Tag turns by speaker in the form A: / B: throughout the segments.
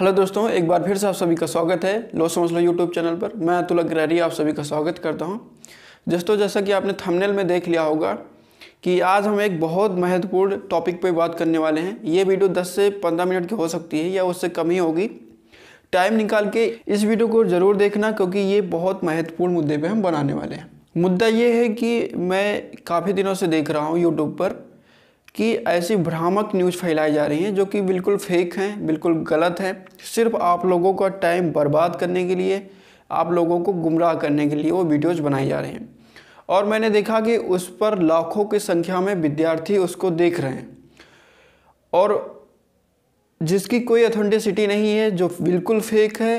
A: hello दोस्तों एक बार फिर से आप सभी का स्वागत है लो समझ लो यूट्यूब चैनल पर मैं अतुल अग्रहरी आप सभी का स्वागत करता हूँ दोस्तों जैसा कि आपने थंबनेल में देख लिया होगा कि आज हम एक बहुत महत्वपूर्ण टॉपिक पर बात करने वाले हैं ये वीडियो 10 से 15 मिनट की हो सकती है या उससे कम ही होगी टाइम निकाल के इस वीडियो को ज़रूर देखना क्योंकि ये बहुत महत्वपूर्ण मुद्दे पर हम बनाने वाले हैं मुद्दा ये है कि मैं काफ़ी दिनों से देख रहा हूँ यूट्यूब पर कि ऐसी भ्रामक न्यूज़ फैलाई जा रही हैं जो कि बिल्कुल फेक हैं बिल्कुल गलत हैं सिर्फ आप लोगों का टाइम बर्बाद करने के लिए आप लोगों को गुमराह करने के लिए वो वीडियोज़ बनाए जा रहे हैं और मैंने देखा कि उस पर लाखों की संख्या में विद्यार्थी उसको देख रहे हैं और जिसकी कोई अथेंटिसिटी नहीं है जो बिल्कुल फेक है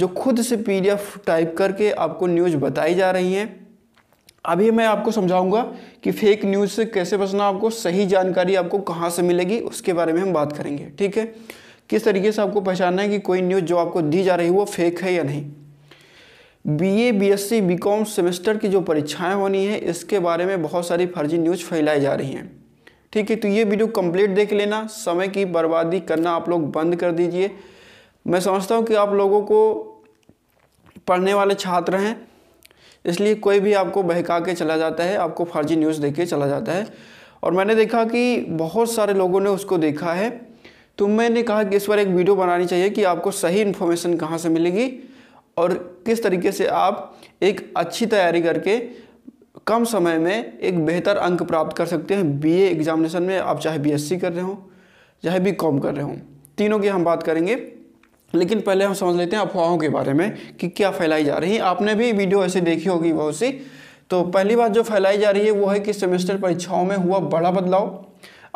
A: जो खुद से पीडीएफ टाइप करके आपको न्यूज़ बताई जा रही हैं अभी मैं आपको समझाऊंगा कि फेक न्यूज़ से कैसे बचना आपको सही जानकारी आपको कहाँ से मिलेगी उसके बारे में हम बात करेंगे ठीक है किस तरीके से आपको पहचानना है कि कोई न्यूज़ जो आपको दी जा रही है वो फेक है या नहीं B A B S C B com semester की जो परीक्षाएं होनी है इसके बारे में बहुत सारी फर्जी न्यूज़ फैलाई जा रही हैं ठीक है तो ये वीडियो कंप्लीट देख लेना समय की बर्बादी करना आप लोग बंद कर दीजिए मैं समझता हूँ कि आप लोगों को पढ़ने वाले छात्र हैं इसलिए कोई भी आपको बहका के चला जाता है आपको फर्जी न्यूज़ देके के चला जाता है और मैंने देखा कि बहुत सारे लोगों ने उसको देखा है तो मैंने कहा कि इस पर एक वीडियो बनानी चाहिए कि आपको सही इन्फॉर्मेशन कहाँ से मिलेगी और किस तरीके से आप एक अच्छी तैयारी करके कम समय में एक बेहतर अंक प्राप्त कर सकते हैं बी एग्जामिनेशन में आप चाहे बी कर रहे हो चाहे बी कॉम कर रहे हो तीनों की हम बात करेंगे लेकिन पहले हम समझ लेते हैं अफवाहों के बारे में कि क्या फैलाई जा रही है आपने भी वीडियो ऐसे देखी होगी बहुत सी तो पहली बात जो फैलाई जा रही है वो है कि सेमेस्टर परीक्षाओं में हुआ बड़ा बदलाव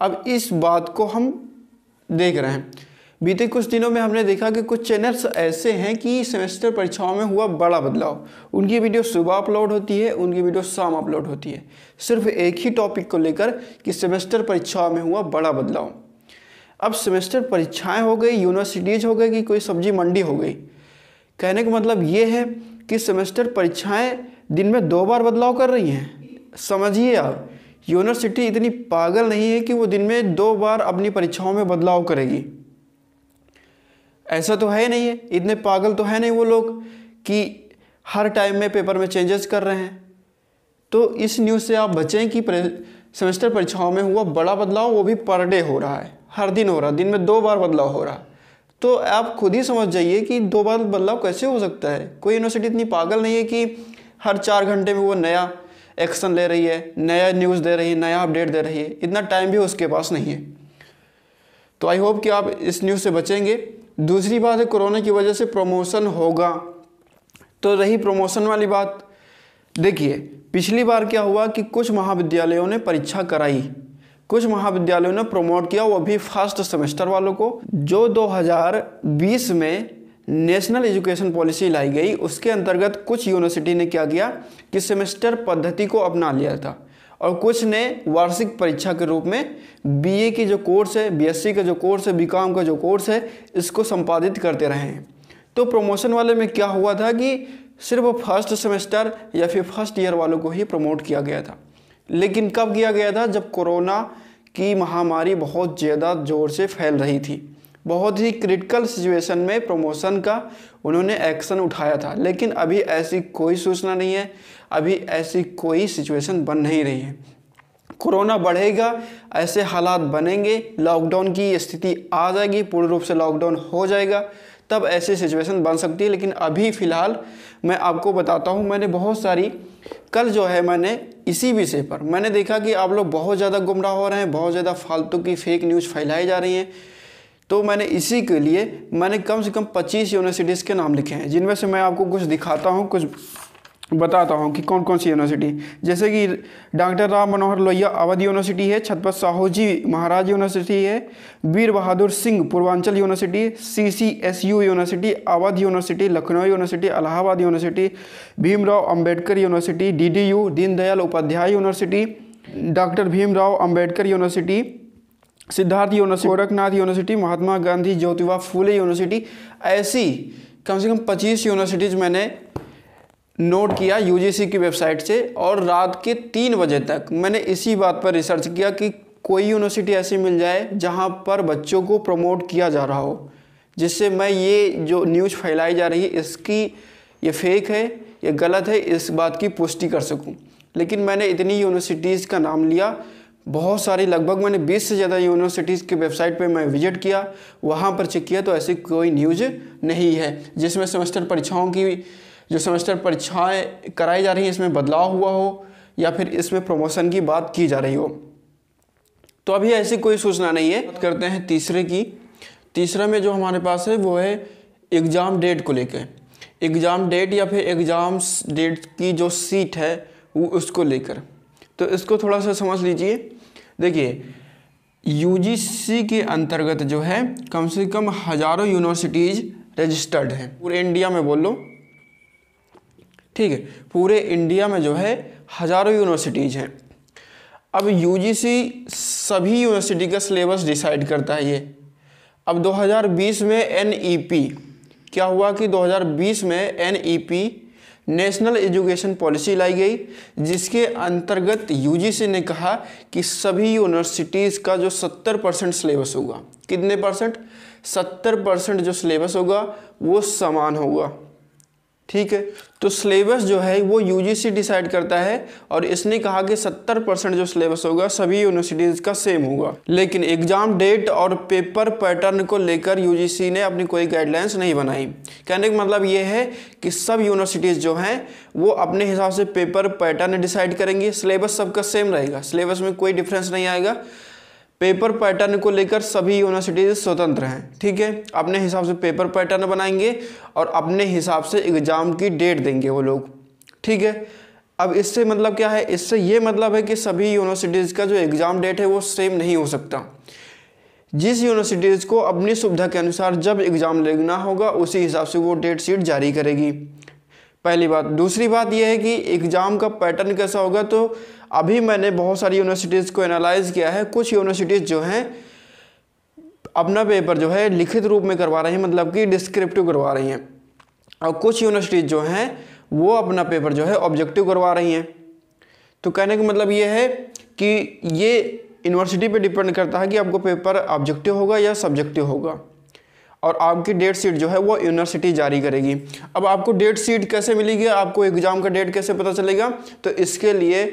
A: अब इस बात को हम देख रहे हैं बीते कुछ दिनों में हमने देखा कि कुछ चैनल्स ऐसे हैं कि सेमेस्टर परीक्षाओं में हुआ बड़ा बदलाव उनकी वीडियो सुबह अपलोड होती है उनकी वीडियो शाम अपलोड होती है सिर्फ एक ही टॉपिक को लेकर कि सेमेस्टर परीक्षाओं में हुआ बड़ा बदलाव अब सेमेस्टर परीक्षाएं हो गई यूनिवर्सिटीज़ हो गई कि कोई सब्जी मंडी हो गई कहने का मतलब ये है कि सेमेस्टर परीक्षाएं दिन में दो बार बदलाव कर रही हैं समझिए आप यूनिवर्सिटी इतनी पागल नहीं है कि वो दिन में दो बार अपनी परीक्षाओं में बदलाव करेगी ऐसा तो है नहीं है इतने पागल तो है नहीं वो लोग कि हर टाइम में पेपर में चेंजेस कर रहे हैं तो इस न्यूज़ से आप बचें कि सेमेस्टर परीक्षाओं में हुआ बड़ा बदलाव वो भी पर डे हो रहा है हर दिन हो रहा दिन में दो बार बदलाव हो रहा तो आप खुद ही समझ जाइए कि दो बार बदलाव कैसे हो सकता है कोई यूनिवर्सिटी इतनी पागल नहीं है कि हर चार घंटे में वो नया एक्शन ले रही है नया न्यूज़ दे रही है नया अपडेट दे रही है इतना टाइम भी उसके पास नहीं है तो आई होप कि आप इस न्यूज़ से बचेंगे दूसरी बात है कोरोना की वजह से प्रमोशन होगा तो रही प्रमोशन वाली बात देखिए पिछली बार क्या हुआ कि कुछ महाविद्यालयों ने परीक्षा कराई कुछ महाविद्यालयों ने प्रमोट किया वो भी फर्स्ट सेमेस्टर वालों को जो 2020 में नेशनल एजुकेशन पॉलिसी लाई गई उसके अंतर्गत कुछ यूनिवर्सिटी ने क्या किया कि सेमेस्टर पद्धति को अपना लिया था और कुछ ने वार्षिक परीक्षा के रूप में बीए की जो कोर्स है बीएससी का जो कोर्स है बीकॉम का जो कोर्स है इसको संपादित करते रहे हैं तो प्रमोशन वाले में क्या हुआ था कि सिर्फ फर्स्ट सेमेस्टर या फिर फर्स्ट ईयर वालों को ही प्रमोट किया गया था लेकिन कब किया गया था जब कोरोना की महामारी बहुत ज़्यादा ज़ोर से फैल रही थी बहुत ही क्रिटिकल सिचुएशन में प्रमोशन का उन्होंने एक्शन उठाया था लेकिन अभी ऐसी कोई सूचना नहीं है अभी ऐसी कोई सिचुएशन बन नहीं रही है कोरोना बढ़ेगा ऐसे हालात बनेंगे लॉकडाउन की स्थिति आ जाएगी पूर्ण रूप से लॉकडाउन हो जाएगा तब ऐसी सिचुएशन बन सकती है लेकिन अभी फ़िलहाल मैं आपको बताता हूँ मैंने बहुत सारी कल जो है मैंने इसी विषय पर मैंने देखा कि आप लोग बहुत ज़्यादा गुमराह हो रहे हैं बहुत ज़्यादा फालतू की फेक न्यूज़ फैलाई जा रही हैं तो मैंने इसी के लिए मैंने कम से कम 25 यूनिवर्सिटीज़ के नाम लिखे हैं जिनमें से मैं आपको कुछ दिखाता हूँ कुछ बताता हूँ कि कौन कौन सी यूनिवर्सिटी जैसे कि डॉक्टर राम मनोहर लोहिया अवध यूनिवर्सिटी है छतपत साहू जी महाराज यूनिवर्सिटी है Veer Bahadur Singh Purvanchal university C C S U university Awadh university Lucknow university Allahabad university Bhimrao Ambedkar university D D U Deendayal Upadhyay university doctor Bhimrao Ambedkar university Siddharth university Gorakhnath university Mahatma Gandhi Jyotiba Phule university ऐसी कम से कम 25 यूनिवर्सिटीज़ मैंने नोट किया यूजीसी की वेबसाइट से और रात के तीन बजे तक मैंने इसी बात पर रिसर्च किया कि कोई यूनिवर्सिटी ऐसी मिल जाए जहाँ पर बच्चों को प्रमोट किया जा रहा हो जिससे मैं ये जो न्यूज़ फैलाई जा रही है इसकी ये फेक है ये गलत है इस बात की पुष्टि कर सकूं लेकिन मैंने इतनी यूनिवर्सिटीज़ का नाम लिया बहुत सारी लगभग मैंने 20 से ज़्यादा यूनिवर्सिटीज़ की वेबसाइट पे मैं विजिट किया वहाँ पर चेक किया तो ऐसी कोई न्यूज़ नहीं है जिसमें सेमेस्टर परीक्षाओं की जो सेमेस्टर परीक्षाएं कराई जा रही हैं इसमें बदलाव हुआ हो या फिर इसमें प्रमोशन की बात की जा रही हो तो अभी ऐसी कोई सूचना नहीं है बात करते हैं तीसरे की तीसरा में जो हमारे पास है वो है एग्ज़ाम डेट को लेकर एग्ज़ाम डेट या फिर एग्ज़ाम डेट की जो सीट है वो उसको लेकर तो इसको थोड़ा सा समझ लीजिए देखिए यूजीसी के अंतर्गत जो है कम से कम हज़ारों यूनिवर्सिटीज़ रजिस्टर्ड हैं पूरे इंडिया में बोल लो ठीक है पूरे इंडिया में जो है हज़ारों यूनिवर्सिटीज़ हैं अब यूजीसी सभी यूनिवर्सिटी का सिलेबस डिसाइड करता है ये अब 2020 में एनईपी e क्या हुआ कि 2020 में एनईपी नेशनल एजुकेशन पॉलिसी लाई गई जिसके अंतर्गत यूजीसी ने कहा कि सभी यूनिवर्सिटीज़ का जो 70 परसेंट सिलेबस होगा कितने परसेंट 70 परसेंट जो सिलेबस होगा वो समान होगा ठीक है तो सिलेबस जो है वो यूजीसी डिसाइड करता है और इसने कहा कि 70 परसेंट जो सिलेबस होगा सभी यूनिवर्सिटीज़ का सेम होगा लेकिन एग्ज़ाम डेट और पेपर पैटर्न को लेकर यूजीसी ने अपनी कोई गाइडलाइंस नहीं बनाई कहने का मतलब ये है कि सब यूनिवर्सिटीज़ जो हैं वो अपने हिसाब से पेपर पैटर्न डिसाइड करेंगी सिलेबस सबका सेम रहेगा सिलेबस में कोई डिफरेंस नहीं आएगा पेपर पैटर्न को लेकर सभी यूनिवर्सिटीज स्वतंत्र हैं ठीक है अपने हिसाब से पेपर पैटर्न बनाएंगे और अपने हिसाब से एग्ज़ाम की डेट देंगे वो लोग ठीक है अब इससे मतलब क्या है इससे ये मतलब है कि सभी यूनिवर्सिटीज़ का जो एग्ज़ाम डेट है वो सेम नहीं हो सकता जिस यूनिवर्सिटीज़ को अपनी सुविधा के अनुसार जब एग्ज़ाम लेना होगा उसी हिसाब से वो डेट शीट जारी करेगी पहली बात दूसरी बात यह है कि एग्ज़ाम का पैटर्न कैसा होगा तो अभी मैंने बहुत सारी यूनिवर्सिटीज़ को एनालाइज किया है कुछ यूनिवर्सिटीज़ जो हैं अपना पेपर जो है लिखित रूप में करवा रही हैं मतलब कि डिस्क्रिप्टिव करवा रही हैं और कुछ यूनिवर्सिटीज़ जो हैं वो अपना पेपर जो है ऑब्जेक्टिव करवा रही हैं तो कहने का मतलब ये है कि ये यूनिवर्सिटी पे डिपेंड करता है कि आपको पेपर ऑब्जेक्टिव होगा या सब्जेक्टिव होगा और आपकी डेट शीट जो है वो यूनिवर्सिटी जारी करेगी अब आपको डेट शीट कैसे मिलेगी आपको एग्ज़ाम का डेट कैसे पता चलेगा तो इसके लिए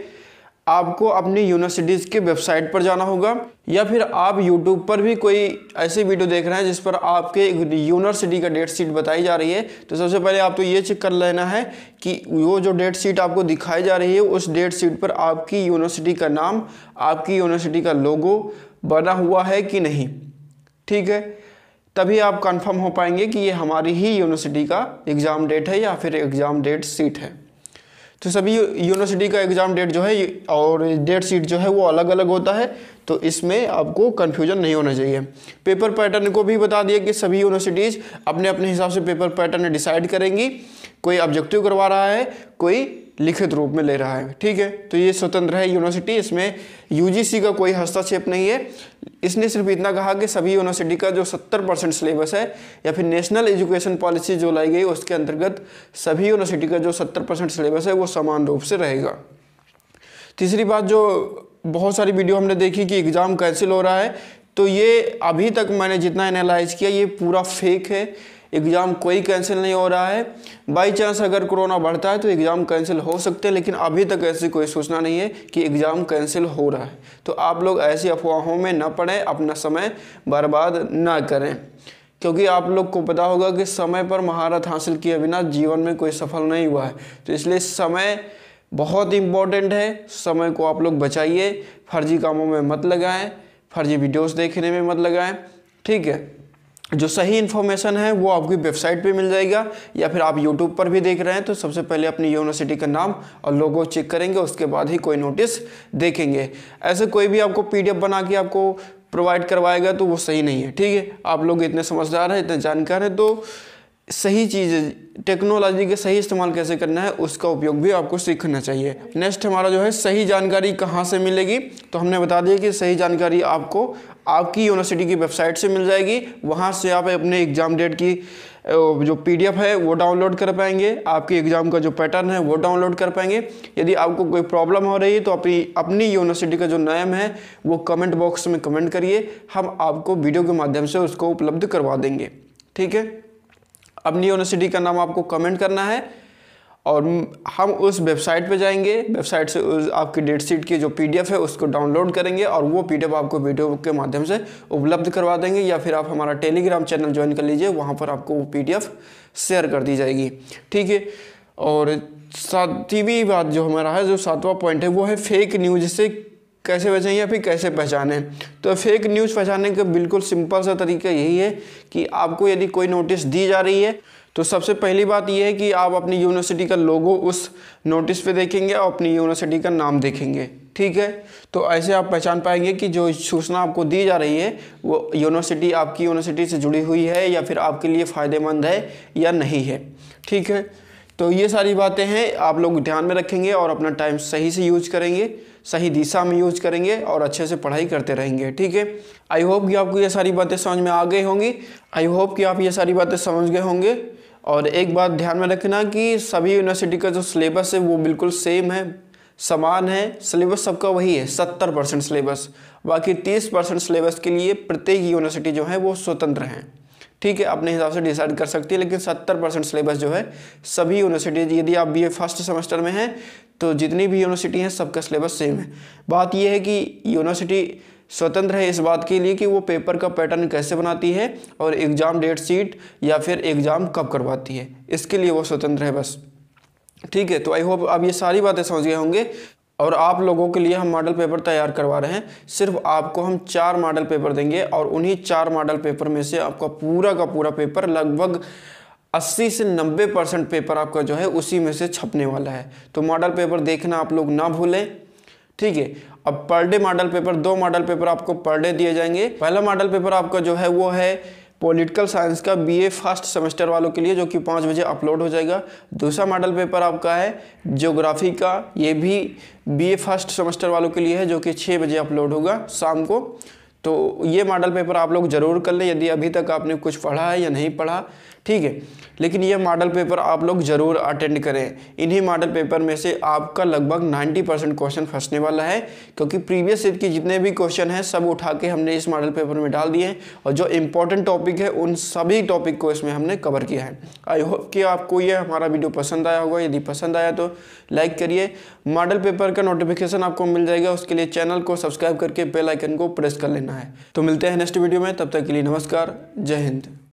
A: आपको अपनी यूनिवर्सिटीज़ के वेबसाइट पर जाना होगा या फिर आप यूट्यूब पर भी कोई ऐसी वीडियो देख रहे हैं जिस पर आपके यूनिवर्सिटी का डेट शीट बताई जा रही है तो सबसे पहले आप तो ये चेक कर लेना है कि वो जो डेट शीट आपको दिखाई जा रही है उस डेट शीट पर आपकी यूनिवर्सिटी का नाम आपकी यूनिवर्सिटी का लोगो बना हुआ है कि नहीं ठीक है तभी आप कन्फर्म हो पाएंगे कि ये हमारी ही यूनिवर्सिटी का एग्ज़ाम डेट है या फिर एग्ज़ाम डेट सीट है तो सभी यूनिवर्सिटी का एग्ज़ाम डेट जो है और डेट सीट जो है वो अलग अलग होता है तो इसमें आपको कन्फ्यूजन नहीं होना चाहिए पेपर पैटर्न को भी बता दिया कि सभी यूनिवर्सिटीज़ अपने अपने हिसाब से पेपर पैटर्न डिसाइड करेंगी कोई ऑब्जेक्टिव करवा रहा है कोई लिखित रूप में ले रहा है ठीक है तो ये स्वतंत्र है यूनिवर्सिटी इसमें यूजीसी का कोई हस्तक्षेप नहीं है इसने सिर्फ इतना कहा कि सभी यूनिवर्सिटी का जो 70 परसेंट सिलेबस है या फिर नेशनल एजुकेशन पॉलिसी जो लाई गई उसके अंतर्गत सभी यूनिवर्सिटी का जो 70 परसेंट सिलेबस है वो समान रूप से रहेगा तीसरी बात जो बहुत सारी वीडियो हमने देखी कि एग्ज़ाम कैंसिल हो रहा है तो ये अभी तक मैंने जितना एनालाइज किया ये पूरा फेक है एग्ज़ाम कोई कैंसिल नहीं हो रहा है बाई चांस अगर कोरोना बढ़ता है तो एग्ज़ाम कैंसिल हो सकते हैं लेकिन अभी तक ऐसी कोई सूचना नहीं है कि एग्ज़ाम कैंसिल हो रहा है तो आप लोग ऐसी अफवाहों में ना पढ़ें अपना समय बर्बाद ना करें क्योंकि आप लोग को पता होगा कि समय पर महारत हासिल किए बिना जीवन में कोई सफल नहीं हुआ है तो इसलिए समय बहुत इम्पॉर्टेंट है समय को आप लोग बचाइए फर्जी कामों में मत लगाएं फर्जी वीडियोस देखने में मत लगाएं ठीक है जो सही इन्फॉर्मेशन है वो आपकी वेबसाइट पे मिल जाएगा या फिर आप यूट्यूब पर भी देख रहे हैं तो सबसे पहले अपनी यूनिवर्सिटी का नाम और लोगों चेक करेंगे उसके बाद ही कोई नोटिस देखेंगे ऐसे कोई भी आपको पी बना के आपको प्रोवाइड करवाएगा तो वो सही नहीं है ठीक है आप लोग इतने समझदार हैं इतने जानकार हैं तो सही चीज़ टेक्नोलॉजी के सही इस्तेमाल कैसे करना है उसका उपयोग भी आपको सीखना चाहिए नेक्स्ट हमारा जो है सही जानकारी कहाँ से मिलेगी तो हमने बता दिया कि सही जानकारी आपको आपकी यूनिवर्सिटी की वेबसाइट से मिल जाएगी वहाँ से आप अपने एग्ज़ाम डेट की जो पीडीएफ है वो डाउनलोड कर पाएंगे आपके एग्ज़ाम का जो पैटर्न है वो डाउनलोड कर पाएंगे यदि आपको कोई प्रॉब्लम हो रही है तो अपनी अपनी यूनिवर्सिटी का जो नेम है वो कमेंट बॉक्स में कमेंट करिए हम आपको वीडियो के माध्यम से उसको उपलब्ध करवा देंगे ठीक है अपनी यूनिवर्सिटी का नाम आपको कमेंट करना है और हम उस वेबसाइट पे जाएंगे वेबसाइट से आपकी डेट शीट की जो पीडीएफ है उसको डाउनलोड करेंगे और वो पीडीएफ आपको वीडियो के माध्यम से उपलब्ध करवा देंगे या फिर आप हमारा टेलीग्राम चैनल ज्वाइन कर लीजिए वहाँ पर आपको वो पीडीएफ शेयर कर दी जाएगी ठीक है और सातवीं बात जो हमारा है जो सातवां पॉइंट है वो है फेक न्यूज से कैसे बचें या फिर कैसे पहचानें तो फेक न्यूज़ पहचानने का बिल्कुल सिंपल सा तरीका यही है कि आपको यदि कोई नोटिस दी जा रही है तो सबसे पहली बात यह है कि आप अपनी यूनिवर्सिटी का लोगो उस नोटिस पे देखेंगे और अपनी यूनिवर्सिटी का नाम देखेंगे ठीक है तो ऐसे आप पहचान पाएंगे कि जो सूचना आपको दी जा रही है वो यूनिवर्सिटी आपकी यूनिवर्सिटी से जुड़ी हुई है या फिर आपके लिए फ़ायदेमंद है या नहीं है ठीक है तो ये सारी बातें हैं आप लोग ध्यान में रखेंगे और अपना टाइम सही से यूज करेंगे सही दिशा में यूज करेंगे और अच्छे से पढ़ाई करते रहेंगे ठीक है आई होप कि आपको ये सारी बातें समझ में आ गई होंगी आई होप कि आप ये सारी बातें समझ गए होंगे और एक बात ध्यान में रखना कि सभी यूनिवर्सिटी का जो सिलेबस है वो बिल्कुल सेम है समान है सिलेबस सबका वही है सत्तर परसेंट सिलेबस बाकी तीस परसेंट सिलेबस के लिए प्रत्येक यूनिवर्सिटी जो है वो स्वतंत्र हैं ठीक है अपने हिसाब से डिसाइड कर सकती है लेकिन सत्तर परसेंट सिलेबस जो है सभी यूनिवर्सिटीज यदि आप बी फर्स्ट सेमेस्टर में हैं तो जितनी भी यूनिवर्सिटी हैं सबका सिलेबस सेम है बात यह है कि यूनिवर्सिटी स्वतंत्र है इस बात के लिए कि वो पेपर का पैटर्न कैसे बनाती है और एग्ज़ाम डेट शीट या फिर एग्ज़ाम कब करवाती है इसके लिए वो स्वतंत्र है बस ठीक है तो आई होप आप ये सारी बातें समझ गए होंगे और आप लोगों के लिए हम मॉडल पेपर तैयार करवा रहे हैं सिर्फ आपको हम चार मॉडल पेपर देंगे और उन्हीं चार मॉडल पेपर में से आपका पूरा का पूरा पेपर लगभग 80 से 90 परसेंट पेपर आपका जो है उसी में से छपने वाला है तो मॉडल पेपर देखना आप लोग ना भूलें ठीक है अब पर डे मॉडल पेपर दो मॉडल पेपर आपको पर डे दिए जाएंगे पहला मॉडल पेपर आपका जो है वो है पॉलिटिकल साइंस का बीए फर्स्ट सेमेस्टर वालों के लिए जो कि पाँच बजे अपलोड हो जाएगा दूसरा मॉडल पेपर आपका है ज्योग्राफी का ये भी बीए फर्स्ट सेमेस्टर वालों के लिए है जो कि छः बजे अपलोड होगा शाम को तो ये मॉडल पेपर आप लोग ज़रूर कर लें यदि अभी तक आपने कुछ पढ़ा है या नहीं पढ़ा ठीक है लेकिन ये मॉडल पेपर आप लोग ज़रूर अटेंड करें इन्हीं मॉडल पेपर में से आपका लगभग 90 परसेंट क्वेश्चन फंसने वाला है क्योंकि प्रीवियस ईयर के जितने भी क्वेश्चन हैं सब उठा के हमने इस मॉडल पेपर में डाल दिए हैं और जो इम्पोर्टेंट टॉपिक है उन सभी टॉपिक को इसमें हमने कवर किया है आई होप कि आपको यह हमारा वीडियो पसंद आया होगा यदि पसंद आया तो लाइक करिए मॉडल पेपर का नोटिफिकेशन आपको मिल जाएगा उसके लिए चैनल को सब्सक्राइब करके बेल आइकन को प्रेस कर लेना है तो मिलते हैं नेक्स्ट वीडियो में तब तक के लिए नमस्कार जय हिंद